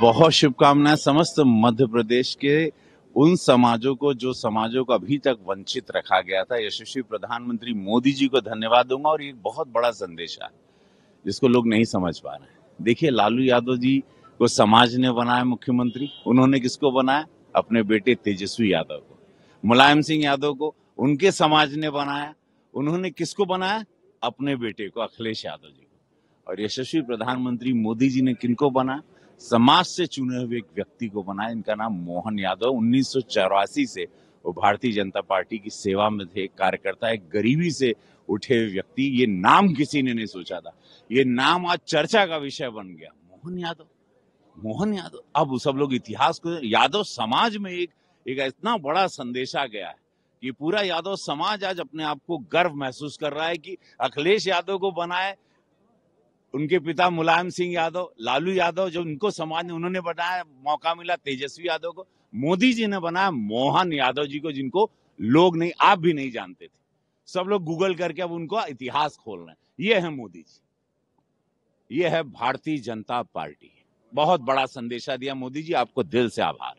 बहुत शुभकामनाएं समस्त मध्य प्रदेश के उन समाजों को जो समाजों को अभी तक वंचित रखा गया था यशस्वी प्रधानमंत्री मोदी जी को धन्यवाद दूंगा और ये बहुत बड़ा संदेश है जिसको लोग नहीं समझ पा रहे हैं देखिए लालू यादव जी को समाज ने बनाया मुख्यमंत्री उन्होंने किसको बनाया अपने बेटे तेजस्वी यादव को मुलायम सिंह यादव को उनके समाज ने बनाया उन्होंने किसको बनाया अपने बेटे को अखिलेश यादव जी को और यशस्वी प्रधानमंत्री मोदी जी ने किनको बनाया समाज से चुने हुए एक व्यक्ति को बनाया इनका नाम मोहन यादव उन्नीस से वो भारतीय जनता पार्टी की सेवा में थे कार्यकर्ता एक गरीबी से उठे व्यक्ति ये नाम किसी ने नहीं सोचा था ये नाम आज चर्चा का विषय बन गया मोहन यादव मोहन यादव अब सब लोग इतिहास को यादव समाज में एक एक इतना बड़ा संदेशा गया है कि पूरा यादव समाज आज अपने आप को गर्व महसूस कर रहा है कि अखिलेश यादव को बनाए उनके पिता मुलायम सिंह यादव लालू यादव जो उनको समाज ने उन्होंने बनाया मौका मिला तेजस्वी यादव को मोदी जी ने बनाया मोहन यादव जी को जिनको लोग नहीं आप भी नहीं जानते थे सब लोग गूगल करके अब उनको इतिहास खोल रहे हैं ये है मोदी जी ये है भारतीय जनता पार्टी बहुत बड़ा संदेशा दिया मोदी जी आपको दिल से आभार